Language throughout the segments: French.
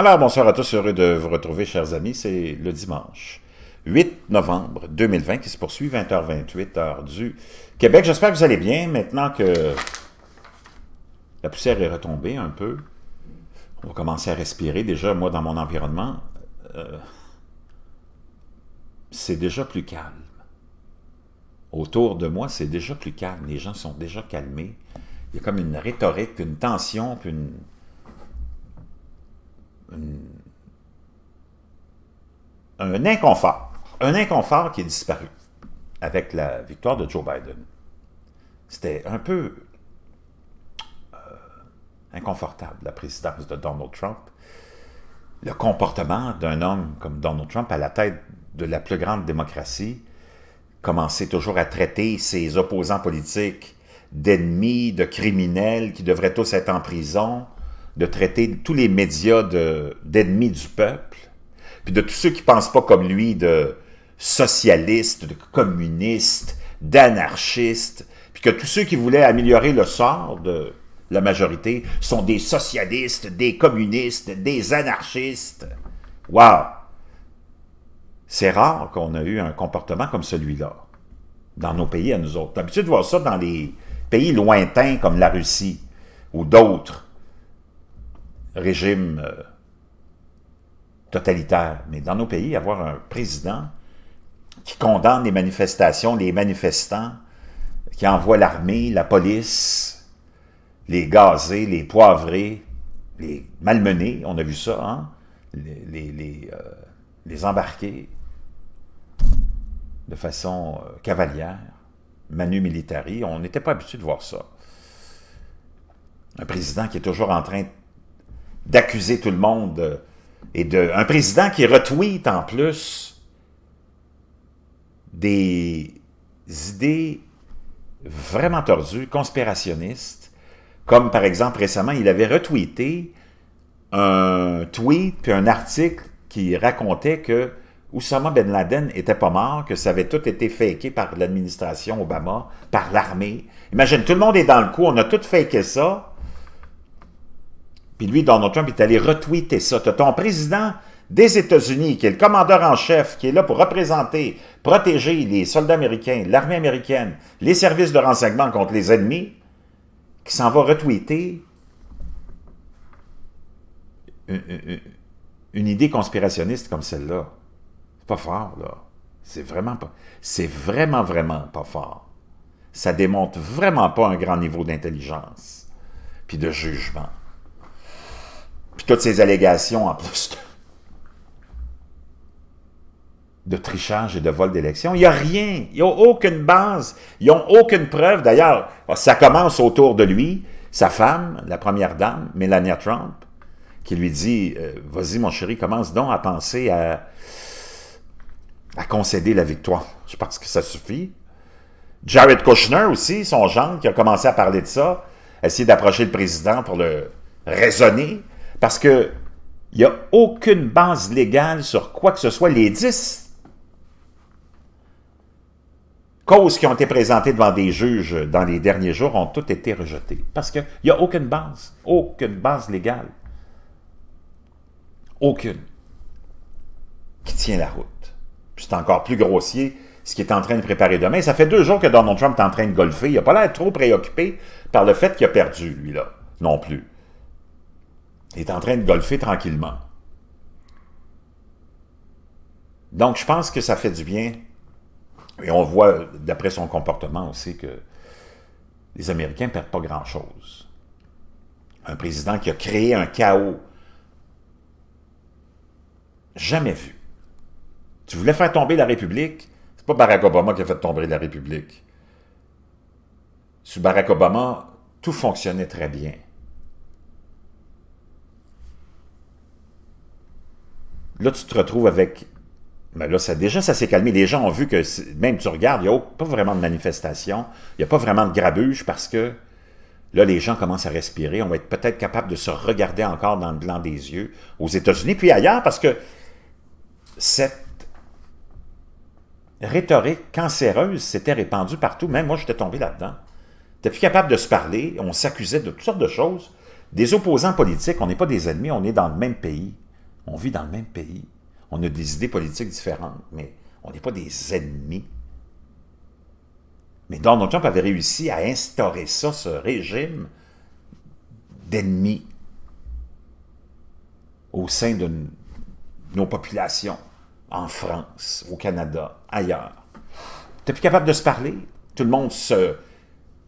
Alors, bonsoir à tous, heureux de vous retrouver, chers amis. C'est le dimanche 8 novembre 2020 qui se poursuit, 20h28, heure du Québec. J'espère que vous allez bien. Maintenant que la poussière est retombée un peu, on va commencer à respirer. Déjà, moi, dans mon environnement, euh, c'est déjà plus calme. Autour de moi, c'est déjà plus calme. Les gens sont déjà calmés. Il y a comme une rhétorique, une tension, puis une un inconfort, un inconfort qui est disparu avec la victoire de Joe Biden. C'était un peu euh, inconfortable, la présidence de Donald Trump. Le comportement d'un homme comme Donald Trump à la tête de la plus grande démocratie, commençait toujours à traiter ses opposants politiques d'ennemis, de criminels qui devraient tous être en prison, de traiter tous les médias d'ennemis du peuple, puis de tous ceux qui ne pensent pas comme lui, de socialistes, de communistes, d'anarchistes, puis que tous ceux qui voulaient améliorer le sort de la majorité sont des socialistes, des communistes, des anarchistes. waouh C'est rare qu'on ait eu un comportement comme celui-là dans nos pays à nous autres. T'as l'habitude de voir ça dans les pays lointains comme la Russie ou d'autres régime euh, totalitaire. Mais dans nos pays, avoir un président qui condamne les manifestations, les manifestants, qui envoie l'armée, la police, les gazés, les poivrés, les malmenés, on a vu ça, hein, les, les, euh, de façon euh, cavalière, manu militari, on n'était pas habitué de voir ça. Un président qui est toujours en train de d'accuser tout le monde. Et d'un un président qui retweet en plus des idées vraiment tordues, conspirationnistes, comme par exemple récemment, il avait retweeté un tweet puis un article qui racontait que Oussama Ben Laden était pas mort, que ça avait tout été fakeé par l'administration Obama, par l'armée. Imagine, tout le monde est dans le coup, on a tout fakeé ça, puis lui, Donald Trump, est allé retweeter ça. Tu ton président des États-Unis, qui est le commandeur en chef, qui est là pour représenter, protéger les soldats américains, l'armée américaine, les services de renseignement contre les ennemis, qui s'en va retweeter une, idée conspirationniste comme celle-là. pas fort, là. C'est vraiment pas... C'est vraiment, vraiment pas fort. Ça démontre vraiment pas un grand niveau d'intelligence puis de jugement toutes ces allégations en plus de trichage et de vol d'élection. Il n'y a rien. Ils n'ont aucune base. Ils n'ont aucune preuve. D'ailleurs, ça commence autour de lui, sa femme, la première dame, Melania Trump, qui lui dit euh, Vas-y, mon chéri, commence donc à penser à, à concéder la victoire. Je pense que ça suffit. Jared Kushner aussi, son gendre, qui a commencé à parler de ça, essayer d'approcher le président pour le raisonner. Parce que il n'y a aucune base légale sur quoi que ce soit les dix causes qui ont été présentées devant des juges dans les derniers jours ont toutes été rejetées. Parce qu'il n'y a aucune base, aucune base légale. Aucune. Qui tient la route. C'est encore plus grossier ce qu'il est en train de préparer demain. Ça fait deux jours que Donald Trump est en train de golfer. Il n'a pas l'air trop préoccupé par le fait qu'il a perdu, lui-là, non plus est en train de golfer tranquillement. Donc, je pense que ça fait du bien. Et on voit, d'après son comportement aussi, que les Américains ne perdent pas grand-chose. Un président qui a créé un chaos jamais vu. Tu voulais faire tomber la République, c'est pas Barack Obama qui a fait tomber la République. Sous Barack Obama, tout fonctionnait très bien. Là, tu te retrouves avec... Mais ben là, déjà, ça s'est calmé. Les gens ont vu que, même tu regardes, il n'y a pas vraiment de manifestation, il n'y a pas vraiment de grabuge parce que là, les gens commencent à respirer. On va être peut-être capable de se regarder encore dans le blanc des yeux aux États-Unis, puis ailleurs, parce que cette rhétorique cancéreuse s'était répandue partout. Même moi, j'étais tombé là-dedans. Tu plus capable de se parler. On s'accusait de toutes sortes de choses. Des opposants politiques, on n'est pas des ennemis, on est dans le même pays. On vit dans le même pays. On a des idées politiques différentes, mais on n'est pas des ennemis. Mais Donald Trump avait réussi à instaurer ça, ce régime d'ennemis au sein de nos populations, en France, au Canada, ailleurs. T'es plus capable de se parler. Tout le monde se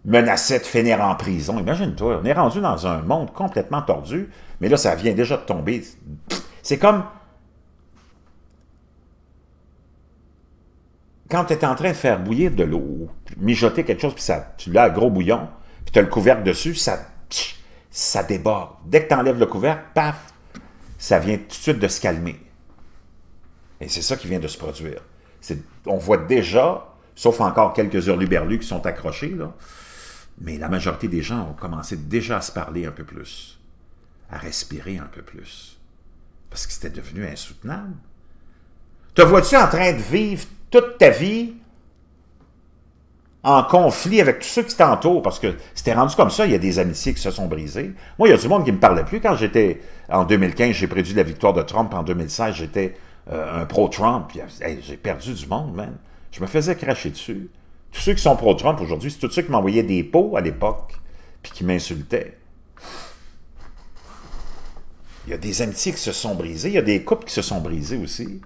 menaçait de finir en prison. Imagine-toi, on est rendu dans un monde complètement tordu, mais là, ça vient déjà de tomber c'est comme quand tu es en train de faire bouillir de l'eau, mijoter quelque chose, puis ça, tu l'as à gros bouillon, puis tu as le couvercle dessus, ça, ça déborde. Dès que tu enlèves le couvercle, paf, ça vient tout de suite de se calmer. Et c'est ça qui vient de se produire. On voit déjà, sauf encore quelques hurluberlus qui sont accrochés, mais la majorité des gens ont commencé déjà à se parler un peu plus, à respirer un peu plus. Parce que c'était devenu insoutenable. Te vois-tu en train de vivre toute ta vie en conflit avec tous ceux qui t'entourent, parce que c'était rendu comme ça, il y a des amitiés qui se sont brisées. Moi, il y a du monde qui me parlait plus. Quand j'étais en 2015, j'ai prédit la victoire de Trump. En 2016, j'étais euh, un pro-Trump. j'ai perdu du monde, même. Je me faisais cracher dessus. Tous ceux qui sont pro-Trump aujourd'hui, c'est tous ceux qui m'envoyaient des pots à l'époque, puis qui m'insultaient. Il y a des amitiés qui se sont brisées, il y a des couples qui se sont brisés aussi.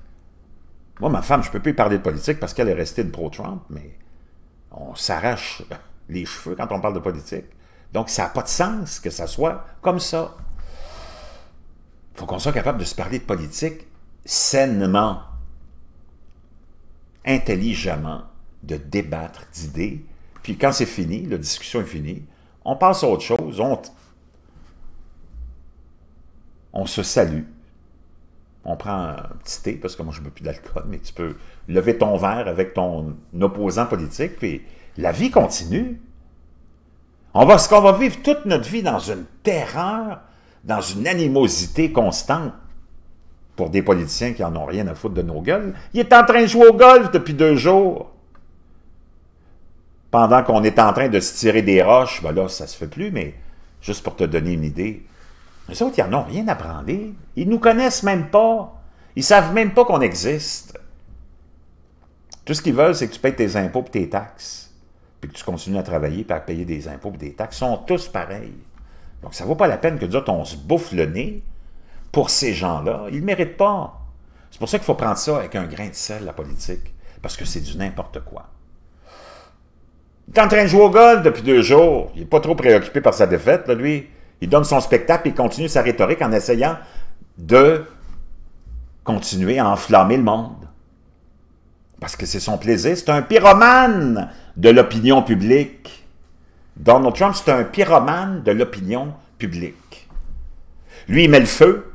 Moi, ma femme, je ne peux plus parler de politique parce qu'elle est restée de pro-Trump, mais on s'arrache les cheveux quand on parle de politique. Donc, ça n'a pas de sens que ça soit comme ça. Il faut qu'on soit capable de se parler de politique sainement, intelligemment, de débattre d'idées. Puis quand c'est fini, la discussion est finie, on passe à autre chose, on on se salue. On prend un petit thé, parce que moi, je ne veux plus d'alcool, mais tu peux lever ton verre avec ton opposant politique, puis la vie continue. On va, ce qu'on va vivre toute notre vie dans une terreur, dans une animosité constante pour des politiciens qui n'en ont rien à foutre de nos gueules. Il est en train de jouer au golf depuis deux jours. Pendant qu'on est en train de se tirer des roches, ben là, ça se fait plus, mais juste pour te donner une idée, les autres, ils n'en rien à prendre. Ils nous connaissent même pas. Ils savent même pas qu'on existe. Tout ce qu'ils veulent, c'est que tu payes tes impôts et tes taxes. Puis que tu continues à travailler et à payer des impôts et des taxes. Ils sont tous pareils. Donc, ça ne vaut pas la peine que d'autres, on se bouffe le nez pour ces gens-là. Ils ne méritent pas. C'est pour ça qu'il faut prendre ça avec un grain de sel, la politique. Parce que c'est du n'importe quoi. Il est en train de jouer au golf depuis deux jours. Il n'est pas trop préoccupé par sa défaite, là, lui. Il donne son spectacle et continue sa rhétorique en essayant de continuer à enflammer le monde. Parce que c'est son plaisir. C'est un pyromane de l'opinion publique. Donald Trump, c'est un pyromane de l'opinion publique. Lui, il met le feu,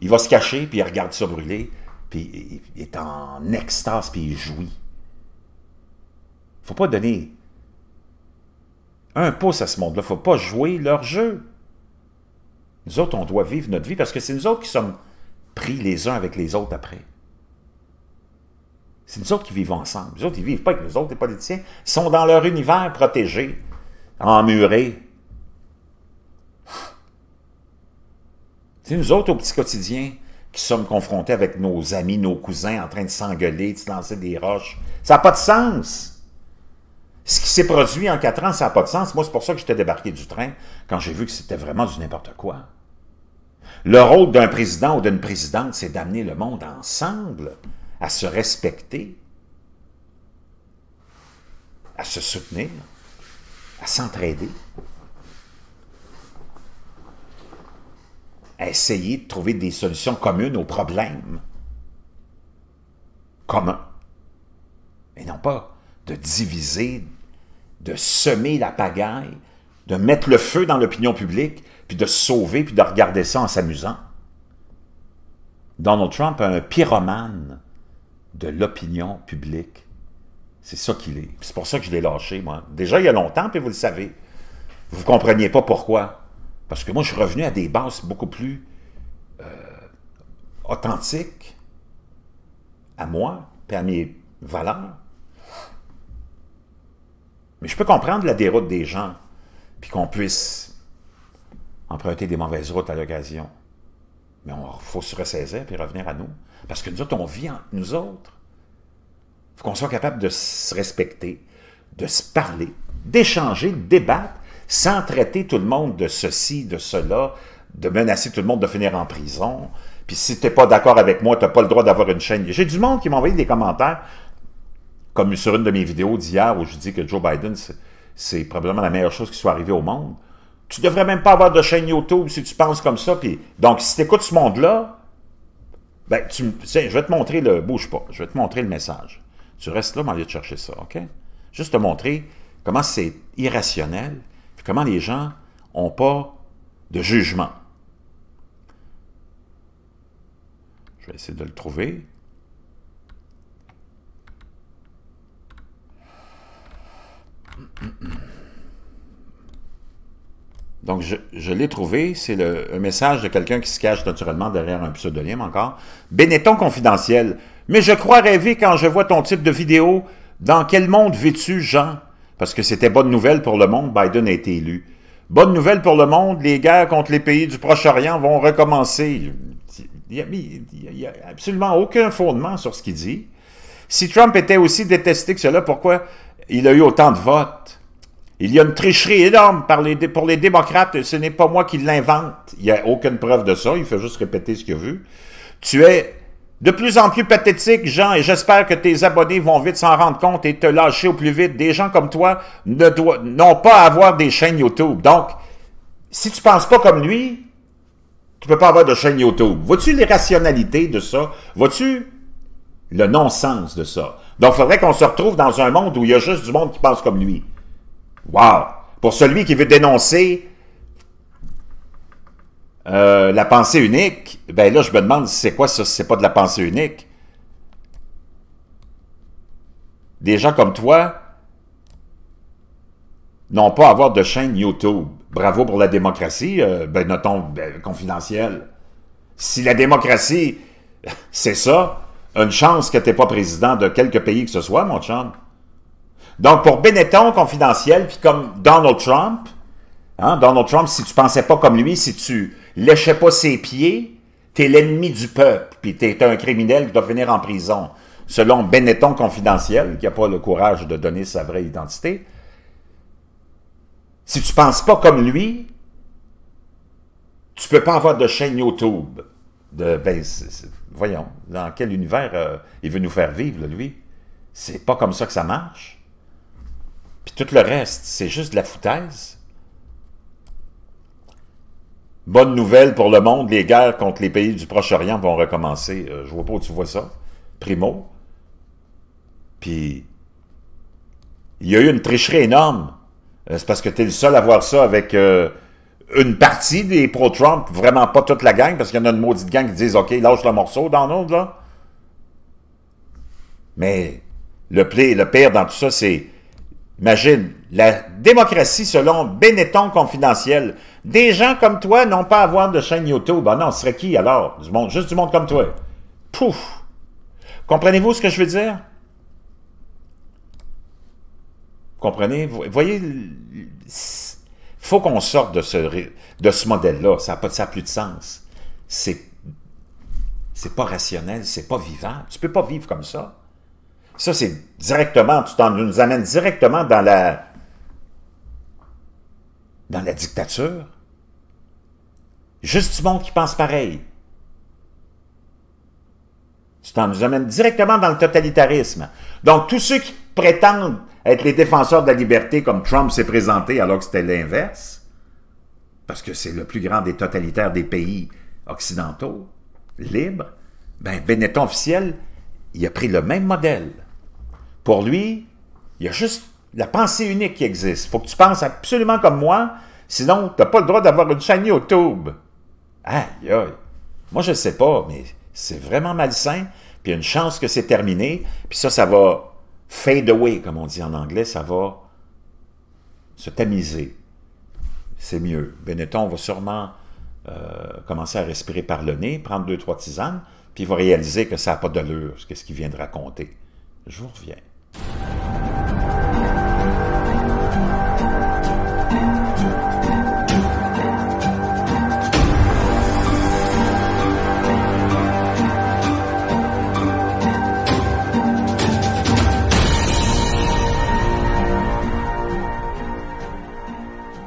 il va se cacher, puis il regarde ça brûler, puis il est en extase, puis il jouit. faut pas donner un pouce à ce monde-là. faut pas jouer leur jeu. Nous autres, on doit vivre notre vie parce que c'est nous autres qui sommes pris les uns avec les autres après. C'est nous autres qui vivons ensemble. Les autres, ils ne vivent pas avec les autres, les politiciens. Ils sont dans leur univers protégé, emmuré. C'est nous autres, au petit quotidien, qui sommes confrontés avec nos amis, nos cousins en train de s'engueuler, de se lancer des roches. Ça n'a pas de sens. Ce qui s'est produit en quatre ans, ça n'a pas de sens. Moi, c'est pour ça que j'étais débarqué du train quand j'ai vu que c'était vraiment du n'importe quoi. Le rôle d'un président ou d'une présidente, c'est d'amener le monde ensemble à se respecter, à se soutenir, à s'entraider, à essayer de trouver des solutions communes aux problèmes communs, et non pas de diviser, de semer la pagaille, de mettre le feu dans l'opinion publique, puis de se sauver, puis de regarder ça en s'amusant. Donald Trump est un pyromane de l'opinion publique. C'est ça qu'il est. C'est pour ça que je l'ai lâché, moi. Déjà, il y a longtemps, puis vous le savez. Vous ne compreniez pas pourquoi. Parce que moi, je suis revenu à des bases beaucoup plus euh, authentiques à moi, puis à mes valeurs. Mais je peux comprendre la déroute des gens puis qu'on puisse emprunter des mauvaises routes à l'occasion. Mais il faut se ressaisir puis revenir à nous. Parce que nous autres, on vit entre nous autres. Il faut qu'on soit capable de se respecter, de se parler, d'échanger, de débattre, sans traiter tout le monde de ceci, de cela, de menacer tout le monde de finir en prison. Puis si t'es pas d'accord avec moi, t'as pas le droit d'avoir une chaîne. J'ai du monde qui m'a envoyé des commentaires, comme sur une de mes vidéos d'hier où je dis que Joe Biden, c'est probablement la meilleure chose qui soit arrivée au monde. Tu devrais même pas avoir de chaîne YouTube si tu penses comme ça. Puis, donc, si tu écoutes ce monde-là, ben, tu, je vais te montrer le... Bouge pas, je vais te montrer le message. Tu restes là, mais lieu de chercher ça, OK? Juste te montrer comment c'est irrationnel, comment les gens n'ont pas de jugement. Je vais essayer de le trouver. Donc, je, l'ai trouvé. C'est un message de quelqu'un qui se cache naturellement derrière un pseudonyme encore. Benetton confidentiel. Mais je crois rêver quand je vois ton type de vidéo. Dans quel monde vis-tu, Jean? Parce que c'était bonne nouvelle pour le monde. Biden a été élu. Bonne nouvelle pour le monde. Les guerres contre les pays du Proche-Orient vont recommencer. Il n'y a, absolument aucun fondement sur ce qu'il dit. Si Trump était aussi détesté que cela, pourquoi il a eu autant de votes? Il y a une tricherie énorme par les, pour les démocrates. Ce n'est pas moi qui l'invente. Il n'y a aucune preuve de ça. Il faut juste répéter ce que a vu. Tu es de plus en plus pathétique, Jean, et j'espère que tes abonnés vont vite s'en rendre compte et te lâcher au plus vite. Des gens comme toi n'ont pas à avoir des chaînes YouTube. Donc, si tu penses pas comme lui, tu peux pas avoir de chaîne YouTube. Vois-tu l'irrationalité de ça? Vois-tu le non-sens de ça? Donc, il faudrait qu'on se retrouve dans un monde où il y a juste du monde qui pense comme lui. Wow! Pour celui qui veut dénoncer euh, la pensée unique, ben là, je me demande c'est quoi ça, c'est pas de la pensée unique. Des gens comme toi n'ont pas à avoir de chaîne YouTube. Bravo pour la démocratie, euh, ben notons ben, confidentielle. confidentiel. Si la démocratie, c'est ça, une chance que tu n'es pas président de quelque pays que ce soit, mon chum. Donc, pour Benetton, confidentiel, puis comme Donald Trump, hein, Donald Trump, si tu pensais pas comme lui, si tu léchais pas ses pieds, tu es l'ennemi du peuple, puis t'es un criminel qui doit venir en prison. Selon Benetton confidentiel, qui n'a pas le courage de donner sa vraie identité, si tu penses pas comme lui, tu peux pas avoir de chaîne YouTube. De, ben, voyons, dans quel univers euh, il veut nous faire vivre, lui? C'est pas comme ça que ça marche. Puis tout le reste, c'est juste de la foutaise. Bonne nouvelle pour le monde, les guerres contre les pays du Proche-Orient vont recommencer. Euh, je vois pas où tu vois ça. Primo. Puis, il y a eu une tricherie énorme. Euh, c'est parce que tu es le seul à voir ça avec euh, une partie des pro-Trump, vraiment pas toute la gang, parce qu'il y en a une maudite gang qui disent « Ok, lâche le morceau dans l'autre, là. » Mais le, pire dans tout ça, c'est Imagine, la démocratie selon Benetton Confidentiel. Des gens comme toi n'ont pas à avoir de chaîne YouTube. Ah non, ce serait qui alors? Du monde, juste du monde comme toi. Pouf! Comprenez-vous ce que je veux dire? Comprenez? Vous voyez, faut qu'on sorte de ce, de ce modèle-là. Ça n'a plus de sens. C'est pas rationnel, c'est pas vivant. Tu peux pas vivre comme ça. Ça, c'est directement, tu nous amènes directement dans la, dans la dictature. Juste du monde qui pense pareil. Tu t'en nous amènes directement dans le totalitarisme. Donc, tous ceux qui prétendent être les défenseurs de la liberté comme Trump s'est présenté alors que c'était l'inverse, parce que c'est le plus grand des totalitaires des pays occidentaux, libres, ben Benetton officiel, il a pris le même modèle. Pour lui, il y a juste la pensée unique qui existe. Il faut que tu penses absolument comme moi, sinon tu n'as pas le droit d'avoir une chaîne YouTube. Aïe, aïe. Moi, je ne sais pas, mais c'est vraiment malsain. Puis il y a une chance que c'est terminé. Puis ça, ça va fade away, comme on dit en anglais. Ça va se tamiser. C'est mieux. Benetton va sûrement euh, commencer à respirer par le nez, prendre deux, trois tisanes, puis il va réaliser que ça n'a pas d'allure, ce qu'il vient de raconter. Je vous reviens.